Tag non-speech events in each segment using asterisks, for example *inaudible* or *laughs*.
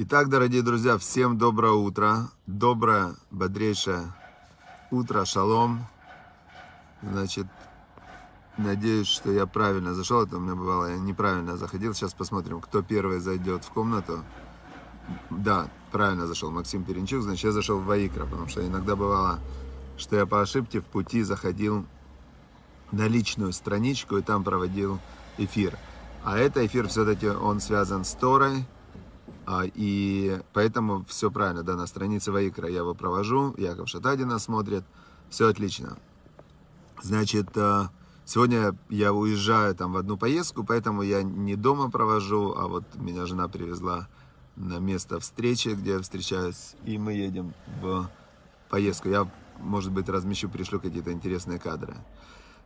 Итак, дорогие друзья, всем доброе утро. Доброе, бодрейшее утро. Шалом. Значит, надеюсь, что я правильно зашел. Это у меня бывало, я неправильно заходил. Сейчас посмотрим, кто первый зайдет в комнату. Да, правильно зашел Максим Перенчук. Значит, я зашел в Ваикра, потому что иногда бывало, что я по ошибке в пути заходил на личную страничку и там проводил эфир. А это эфир все-таки, он связан с Торой, а, и поэтому все правильно, да, на странице Ваикра я его провожу, Яков Шатадина смотрит, все отлично. Значит, э, сегодня я уезжаю там в одну поездку, поэтому я не дома провожу, а вот меня жена привезла на место встречи, где я встречаюсь, и мы едем в поездку. Я, может быть, размещу, пришлю какие-то интересные кадры.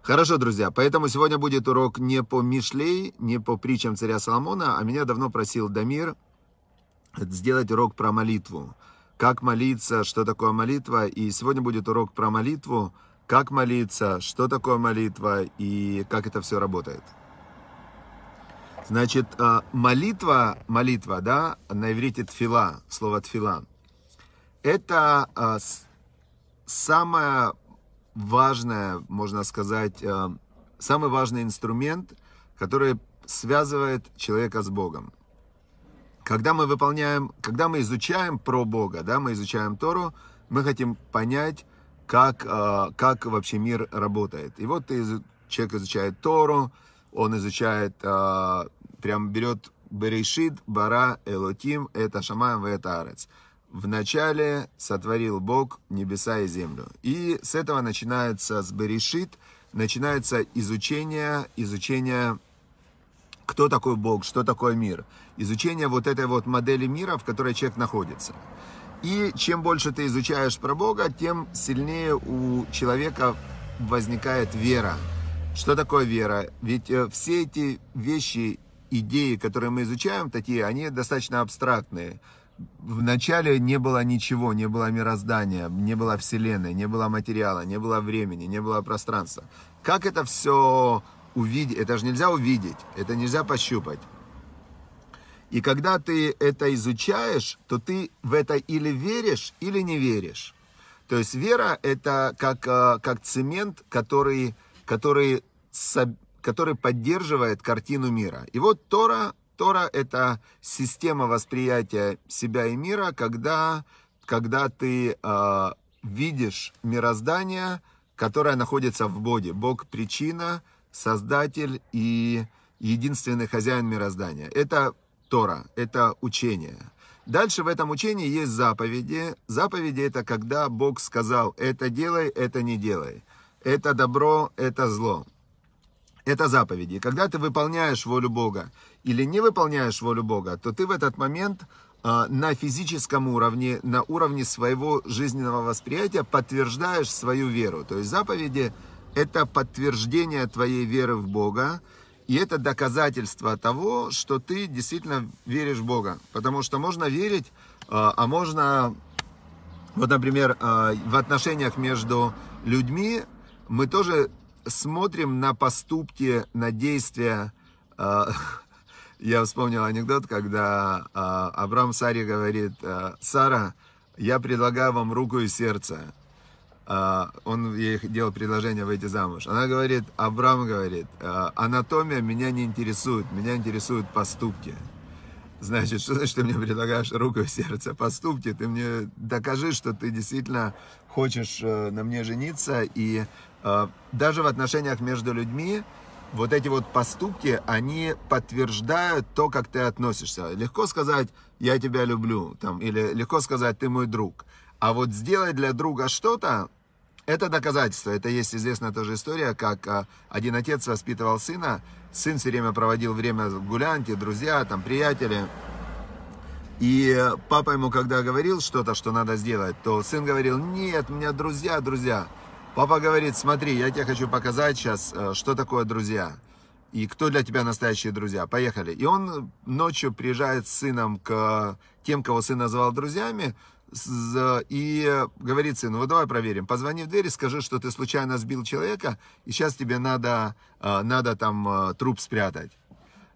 Хорошо, друзья, поэтому сегодня будет урок не по Мишлей, не по притчам царя Соломона, а меня давно просил Дамир, сделать урок про молитву. Как молиться, что такое молитва. И сегодня будет урок про молитву, как молиться, что такое молитва и как это все работает. Значит, э, молитва, молитва, да, на иврите тфила, слово тфила, это э, самое важное, можно сказать, э, самый важный инструмент, который связывает человека с Богом. Когда мы выполняем, когда мы изучаем про Бога, да, мы изучаем Тору, мы хотим понять, как, а, как вообще мир работает. И вот ты, человек изучает Тору, он изучает, а, прям берет Берешит, Бара, Элотим, это Шамаем, это Арец. Вначале сотворил Бог небеса и землю. И с этого начинается, с Берешит, начинается изучение, изучение кто такой Бог, что такое мир. Изучение вот этой вот модели мира, в которой человек находится. И чем больше ты изучаешь про Бога, тем сильнее у человека возникает вера. Что такое вера? Ведь э, все эти вещи, идеи, которые мы изучаем, такие, они достаточно абстрактные. Вначале не было ничего, не было мироздания, не было вселенной, не было материала, не было времени, не было пространства. Как это все увидеть, это же нельзя увидеть, это нельзя пощупать. И когда ты это изучаешь, то ты в это или веришь, или не веришь. То есть вера это как, э, как цемент, который, который, который поддерживает картину мира. И вот Тора, Тора это система восприятия себя и мира, когда, когда ты э, видишь мироздание, которое находится в Боге. Бог причина, создатель и единственный хозяин мироздания. Это Тора, это учение. Дальше в этом учении есть заповеди. Заповеди – это когда Бог сказал «это делай, это не делай», «это добро, это зло». Это заповеди. Когда ты выполняешь волю Бога или не выполняешь волю Бога, то ты в этот момент а, на физическом уровне, на уровне своего жизненного восприятия подтверждаешь свою веру. То есть заповеди это подтверждение твоей веры в Бога, и это доказательство того, что ты действительно веришь в Бога. Потому что можно верить, а, а можно, вот, например, а, в отношениях между людьми мы тоже смотрим на поступки, на действия. А, *laughs* я вспомнил анекдот, когда Абрам Саре говорит, Сара, я предлагаю вам руку и сердце. А, он ей делал предложение выйти замуж. Она говорит, Абрам говорит, «А, анатомия меня не интересует, меня интересуют поступки. Значит, что значит, ты мне предлагаешь руку и сердце? Поступки, ты мне докажи, что ты действительно хочешь э, на мне жениться. И э, даже в отношениях между людьми вот эти вот поступки, они подтверждают то, как ты относишься. Легко сказать, я тебя люблю, там, или легко сказать, ты мой друг – а вот сделать для друга что-то, это доказательство. Это есть известная тоже история, как а, один отец воспитывал сына. Сын все время проводил время в гулянке, друзья, там, приятели. И папа ему, когда говорил что-то, что надо сделать, то сын говорил, нет, у меня друзья, друзья. Папа говорит, смотри, я тебе хочу показать сейчас, э, что такое друзья. И кто для тебя настоящие друзья. Поехали. И он ночью приезжает с сыном к э, тем, кого сын называл друзьями, и говорит сыну, вот давай проверим, позвони в дверь и скажи, что ты случайно сбил человека, и сейчас тебе надо, а, надо там а, труп спрятать.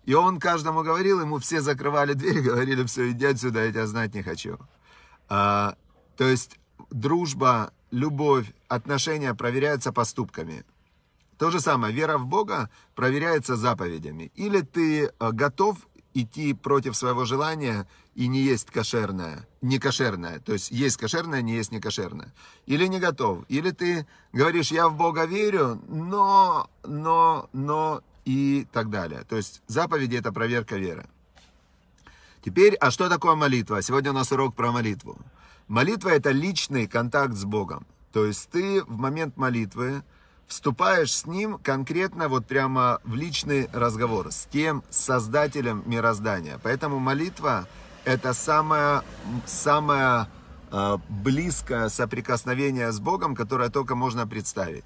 И он каждому говорил, ему все закрывали дверь, говорили, все, иди отсюда, я тебя знать не хочу. А, то есть дружба, любовь, отношения проверяются поступками. То же самое, вера в Бога проверяется заповедями. Или ты готов идти против своего желания и не есть кошерное, не кошерное, то есть есть кошерное, не есть не кошерное, или не готов, или ты говоришь, я в Бога верю, но, но, но и так далее. То есть заповеди – это проверка веры. Теперь, а что такое молитва? Сегодня у нас урок про молитву. Молитва – это личный контакт с Богом. То есть ты в момент молитвы, вступаешь с ним конкретно вот прямо в личный разговор с тем создателем мироздания. Поэтому молитва – это самое, самое э, близкое соприкосновение с Богом, которое только можно представить.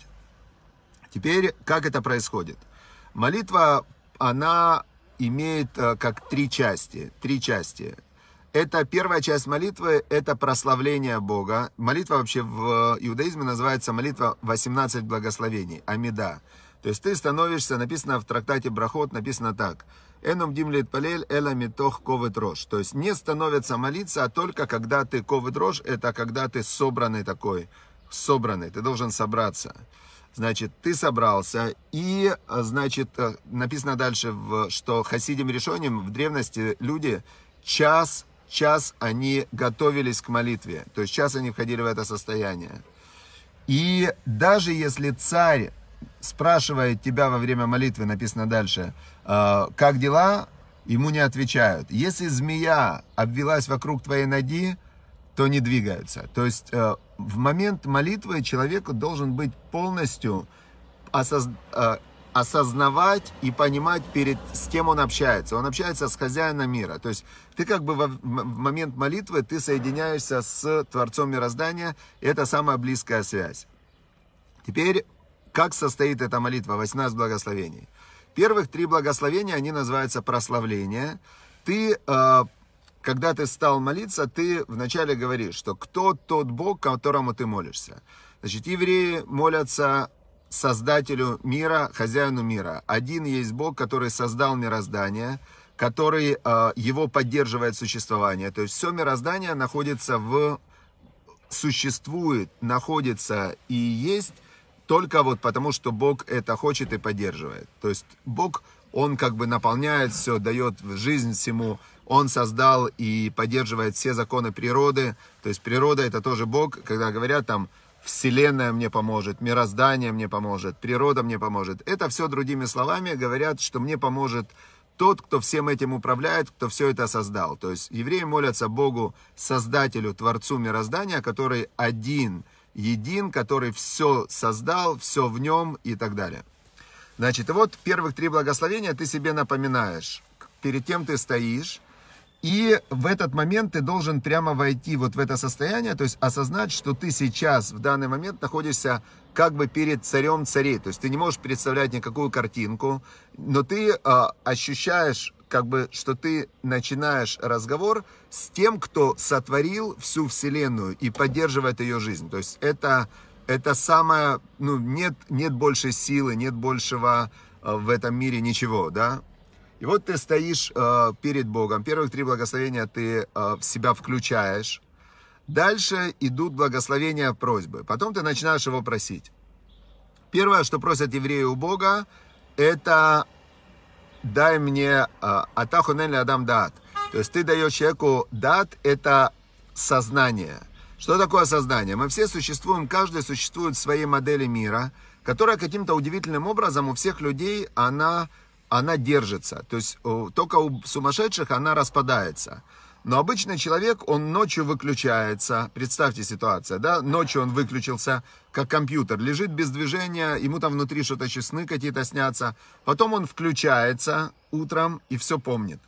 Теперь, как это происходит? Молитва, она имеет э, как три части. Три части. Это первая часть молитвы, это прославление Бога. Молитва вообще в иудаизме называется молитва 18 благословений, Амида. То есть ты становишься, написано в трактате Брахот, написано так. Эном димлит палель эла митох ковет рож. То есть не становится молиться, а только когда ты ковет рож, это когда ты собранный такой, собранный, ты должен собраться. Значит, ты собрался, и, значит, э, написано дальше, что хасидим решением в древности люди час час они готовились к молитве, то есть час они входили в это состояние. И даже если царь спрашивает тебя во время молитвы, написано дальше, «А, как дела, ему не отвечают. Если змея обвелась вокруг твоей ноги, то не двигаются. То есть э, в момент молитвы человеку должен быть полностью осоз... Э, осознавать и понимать, перед, с кем он общается. Он общается с хозяином мира. То есть ты как бы в момент молитвы ты соединяешься с Творцом Мироздания. Это самая близкая связь. Теперь, как состоит эта молитва? 18 благословений. Первых три благословения, они называются прославление. Ты, э, когда ты стал молиться, ты вначале говоришь, что кто тот Бог, которому ты молишься. Значит, евреи молятся создателю мира, хозяину мира. Один есть Бог, который создал мироздание, который э, его поддерживает существование. То есть все мироздание находится в... существует, находится и есть только вот потому, что Бог это хочет и поддерживает. То есть Бог, он как бы наполняет все, дает жизнь всему, он создал и поддерживает все законы природы. То есть природа это тоже Бог, когда говорят там Вселенная мне поможет, мироздание мне поможет, природа мне поможет. Это все, другими словами, говорят, что мне поможет тот, кто всем этим управляет, кто все это создал. То есть евреи молятся Богу, Создателю, Творцу мироздания, который один, един, который все создал, все в нем и так далее. Значит, вот первых три благословения ты себе напоминаешь. Перед тем ты стоишь, и в этот момент ты должен прямо войти вот в это состояние, то есть осознать, что ты сейчас, в данный момент, находишься как бы перед царем царей. То есть ты не можешь представлять никакую картинку, но ты э, ощущаешь, как бы, что ты начинаешь разговор с тем, кто сотворил всю Вселенную и поддерживает ее жизнь. То есть это, это самое, ну, нет, нет больше силы, нет большего а, в этом мире ничего, да, и вот ты стоишь э, перед Богом. Первых три благословения ты э, в себя включаешь. Дальше идут благословения просьбы. Потом ты начинаешь его просить. Первое, что просят евреи у Бога, это дай мне э, атаху атахунель адам дат. То есть ты даешь человеку дат, это сознание. Что такое сознание? Мы все существуем, каждый существует в своей модели мира, которая каким-то удивительным образом у всех людей, она она держится. То есть э, только у сумасшедших она распадается. Но обычный человек, он ночью выключается. Представьте ситуацию, да? Ночью он выключился, как компьютер. Лежит без движения, ему там внутри что-то честны какие-то снятся. Потом он включается утром и все помнит.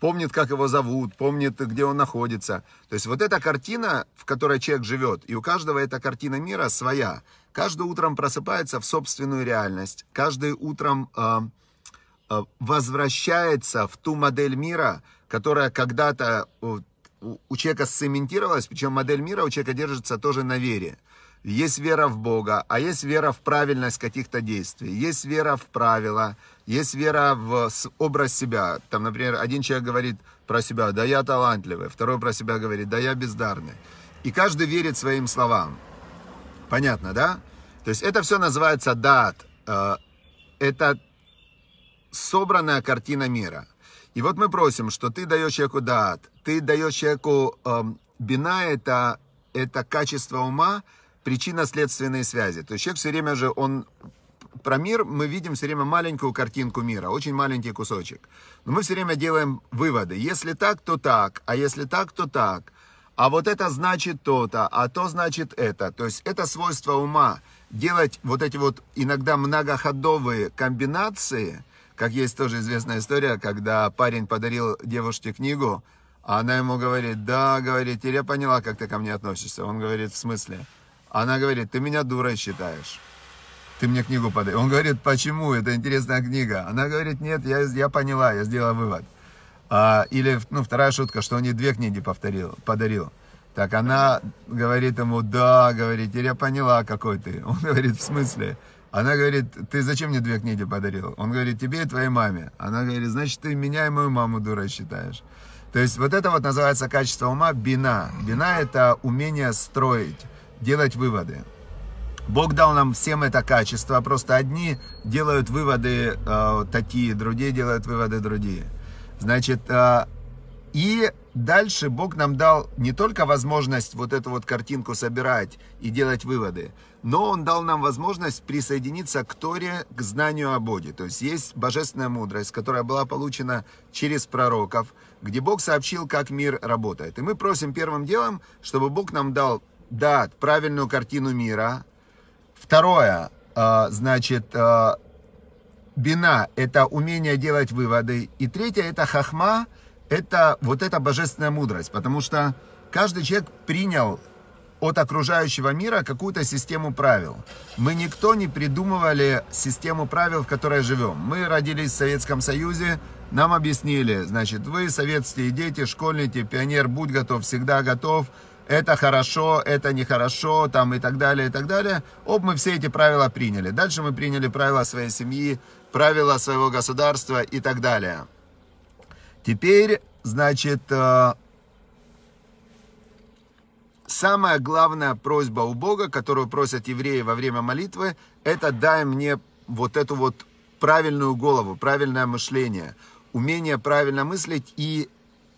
Помнит, как его зовут, помнит, где он находится. То есть вот эта картина, в которой человек живет, и у каждого эта картина мира своя. Каждый утром просыпается в собственную реальность. Каждый утром... Э, Э, возвращается в ту модель мира, которая когда-то у человека сцементировалась, причем модель мира у человека держится тоже на вере. Есть вера в Бога, а есть вера в правильность каких-то действий, есть вера в правила, есть вера в образ себя. Там, например, один человек говорит про себя, да я талантливый, второй про себя говорит, да я бездарный. И каждый верит своим словам. Понятно, да? То есть это все называется дат. Э, это собранная картина мира. И вот мы просим, что ты даешь человеку даат, ты даешь человеку э, эм, бина, это, это качество ума, причинно-следственные связи. То есть человек все время же, он про мир мы видим все время маленькую картинку мира, очень маленький кусочек. Но мы все время делаем выводы. Если так, то так, а если так, то так. А вот это значит то-то, а то значит это. То есть это свойство ума делать вот эти вот иногда многоходовые комбинации – как есть тоже известная история, когда парень подарил девушке книгу, а она ему говорит, да, говорит, я поняла, как ты ко мне относишься. Он говорит, в смысле? Она говорит, ты меня дурой считаешь. Ты мне книгу подай. Он говорит, почему? Это интересная книга. Она говорит, нет, я, я поняла, я сделала вывод. А, или, ну, вторая шутка, что он ей две книги повторил, подарил. Так она говорит ему, да, говорит, я поняла, какой ты. Он говорит, в смысле? Она говорит, ты зачем мне две книги подарил? Он говорит, тебе и твоей маме. Она говорит, значит, ты меня и мою маму дурой считаешь. То есть вот это вот называется качество ума бина. Бина – это умение строить, делать выводы. Бог дал нам всем это качество, просто одни делают выводы э, такие, другие делают выводы другие. Значит, э, и дальше Бог нам дал не только возможность вот эту вот картинку собирать и делать выводы, но он дал нам возможность присоединиться к Торе, к знанию о Боге. То есть есть божественная мудрость, которая была получена через пророков, где Бог сообщил, как мир работает. И мы просим первым делом, чтобы Бог нам дал, да, правильную картину мира. Второе, а, значит, а, бина – это умение делать выводы. И третье – это хахма, это вот эта божественная мудрость, потому что каждый человек принял от окружающего мира какую-то систему правил. Мы никто не придумывали систему правил, в которой живем. Мы родились в Советском Союзе, нам объяснили, значит, вы советские дети, школьники, пионер, будь готов, всегда готов, это хорошо, это нехорошо, там и так далее, и так далее. Оп, мы все эти правила приняли. Дальше мы приняли правила своей семьи, правила своего государства и так далее. Теперь, значит, э, Самая главная просьба у Бога, которую просят евреи во время молитвы, это дай мне вот эту вот правильную голову, правильное мышление, умение правильно мыслить и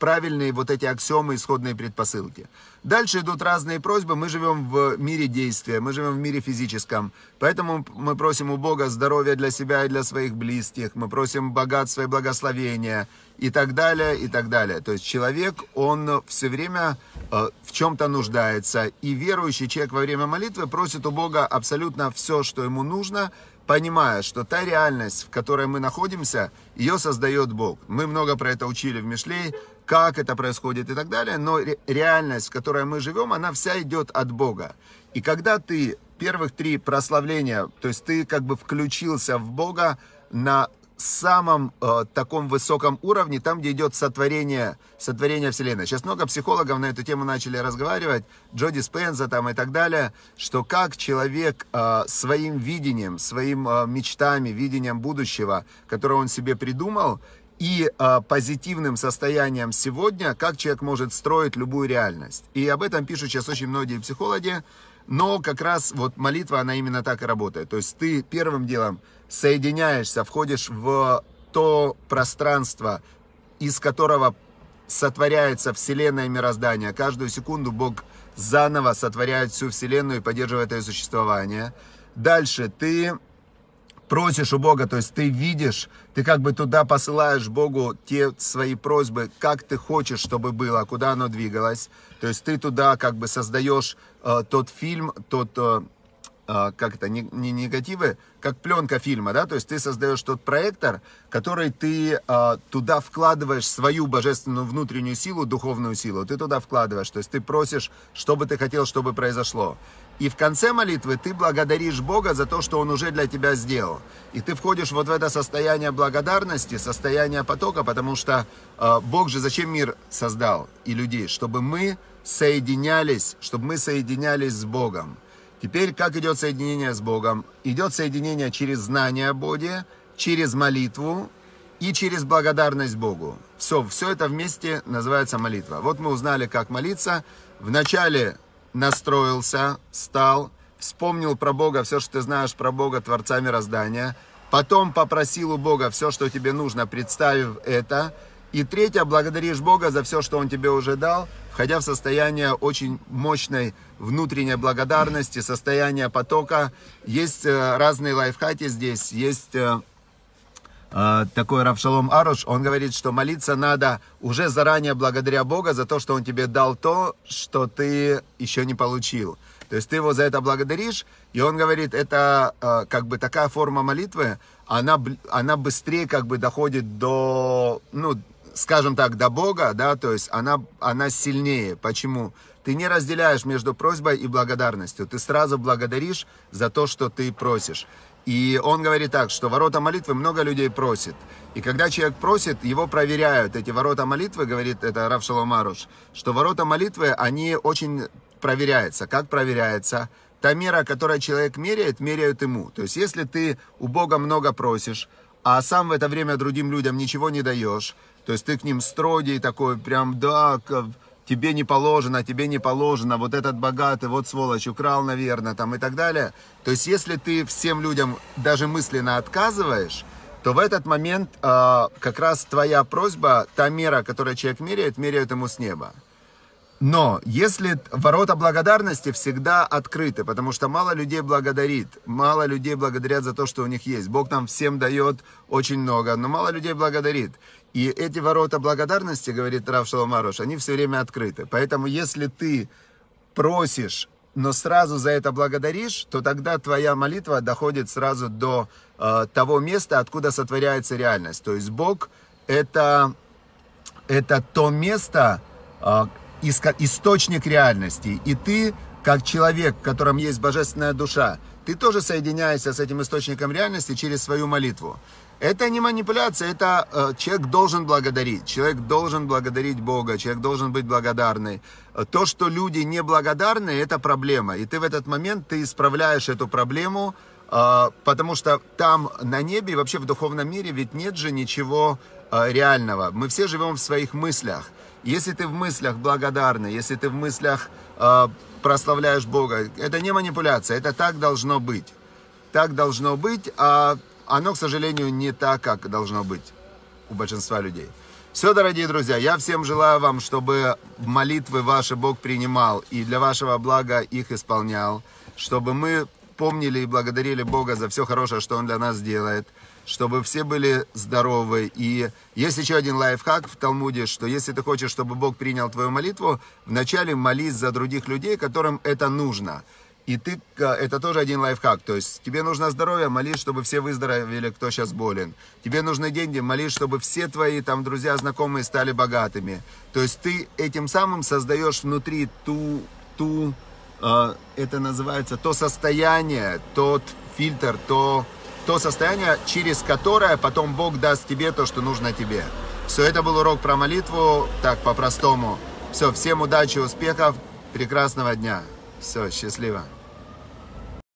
правильные вот эти аксиомы, исходные предпосылки. Дальше идут разные просьбы. Мы живем в мире действия, мы живем в мире физическом. Поэтому мы просим у Бога здоровья для себя и для своих близких. Мы просим богатства и благословения и так далее, и так далее. То есть человек, он все время э, в чем-то нуждается. И верующий человек во время молитвы просит у Бога абсолютно все, что ему нужно, понимая, что та реальность, в которой мы находимся, ее создает Бог. Мы много про это учили в Мишлей, как это происходит и так далее, но реальность, в которой мы живем, она вся идет от Бога. И когда ты первых три прославления, то есть ты как бы включился в Бога на самом э, таком высоком уровне, там, где идет сотворение, сотворение Вселенной. Сейчас много психологов на эту тему начали разговаривать, Джоди Спенза там и так далее, что как человек э, своим видением, своим э, мечтами, видением будущего, которое он себе придумал, и э, позитивным состоянием сегодня, как человек может строить любую реальность. И об этом пишут сейчас очень многие психологи, но как раз вот молитва, она именно так и работает. То есть ты первым делом соединяешься, входишь в то пространство, из которого сотворяется Вселенная и мироздание. Каждую секунду Бог заново сотворяет всю Вселенную и поддерживает ее существование. Дальше ты просишь у Бога, то есть ты видишь, ты как бы туда посылаешь Богу те свои просьбы, как ты хочешь, чтобы было, куда оно двигалось. То есть ты туда как бы создаешь э, тот фильм, тот... Э, а, как это, не, не негативы, как пленка фильма, да, то есть ты создаешь тот проектор, который ты а, туда вкладываешь свою божественную внутреннюю силу, духовную силу, ты туда вкладываешь, то есть ты просишь, что бы ты хотел, чтобы произошло. И в конце молитвы ты благодаришь Бога за то, что Он уже для тебя сделал. И ты входишь вот в это состояние благодарности, состояние потока, потому что э, Бог же зачем мир создал и людей? Чтобы мы соединялись, чтобы мы соединялись с Богом. Теперь как идет соединение с Богом? Идет соединение через знание Боге, через молитву и через благодарность Богу. Все, все это вместе называется молитва. Вот мы узнали, как молиться. Вначале настроился, стал, вспомнил про Бога все, что ты знаешь про Бога, Творца мироздания. Потом попросил у Бога все, что тебе нужно, представив это – и третье, благодаришь Бога за все, что Он тебе уже дал, входя в состояние очень мощной внутренней благодарности, состояние потока. Есть э, разные лайфхаки здесь, есть э, э, такой Равшалом Аруш, он говорит, что молиться надо уже заранее благодаря Бога за то, что Он тебе дал то, что ты еще не получил. То есть ты его за это благодаришь, и он говорит, это как бы такая форма молитвы, она, она быстрее как бы доходит до, ну, скажем так, до Бога, да, то есть она, она сильнее. Почему? Ты не разделяешь между просьбой и благодарностью. Ты сразу благодаришь за то, что ты просишь. И он говорит так, что ворота молитвы много людей просит. И когда человек просит, его проверяют. Эти ворота молитвы, говорит это Рав Шаломаруш, что ворота молитвы, они очень проверяются. Как проверяется? Та мера, которую человек меряет, меряют ему. То есть если ты у Бога много просишь, а сам в это время другим людям ничего не даешь, то есть ты к ним строгий такой, прям, да, тебе не положено, тебе не положено, вот этот богатый, вот сволочь, украл, наверное, там и так далее. То есть если ты всем людям даже мысленно отказываешь, то в этот момент э, как раз твоя просьба, та мера, которую человек меряет, меряет ему с неба. Но если ворота благодарности всегда открыты, потому что мало людей благодарит, мало людей благодарят за то, что у них есть. Бог нам всем дает очень много, но мало людей благодарит. И эти ворота благодарности, говорит Рав Шаломаруш, они все время открыты. Поэтому если ты просишь, но сразу за это благодаришь, то тогда твоя молитва доходит сразу до э, того места, откуда сотворяется реальность. То есть Бог это, это то место, э, источник реальности. И ты, как человек, в котором есть божественная душа, ты тоже соединяешься с этим источником реальности через свою молитву. Это не манипуляция, это э, человек должен благодарить. Человек должен благодарить Бога, человек должен быть благодарный. Э, то, что люди неблагодарны, это проблема. И ты в этот момент, ты исправляешь эту проблему, э, потому что там на небе, и вообще в духовном мире, ведь нет же ничего э, реального. Мы все живем в своих мыслях. Если ты в мыслях благодарный, если ты в мыслях э, прославляешь Бога, это не манипуляция, это так должно быть. Так должно быть, а оно, к сожалению, не так, как должно быть у большинства людей. Все, дорогие друзья, я всем желаю вам, чтобы молитвы ваши Бог принимал и для вашего блага их исполнял, чтобы мы помнили и благодарили Бога за все хорошее, что Он для нас делает, чтобы все были здоровы. И есть еще один лайфхак в Талмуде, что если ты хочешь, чтобы Бог принял твою молитву, вначале молись за других людей, которым это нужно – и ты, э, это тоже один лайфхак, то есть тебе нужно здоровье, молись, чтобы все выздоровели, кто сейчас болен. Тебе нужны деньги, молись, чтобы все твои там друзья, знакомые стали богатыми. То есть ты этим самым создаешь внутри ту, ту, э, это называется, то состояние, тот фильтр, то, то состояние, через которое потом Бог даст тебе то, что нужно тебе. Все, это был урок про молитву, так, по-простому. Все, всем удачи, успехов, прекрасного дня. Все, счастливо.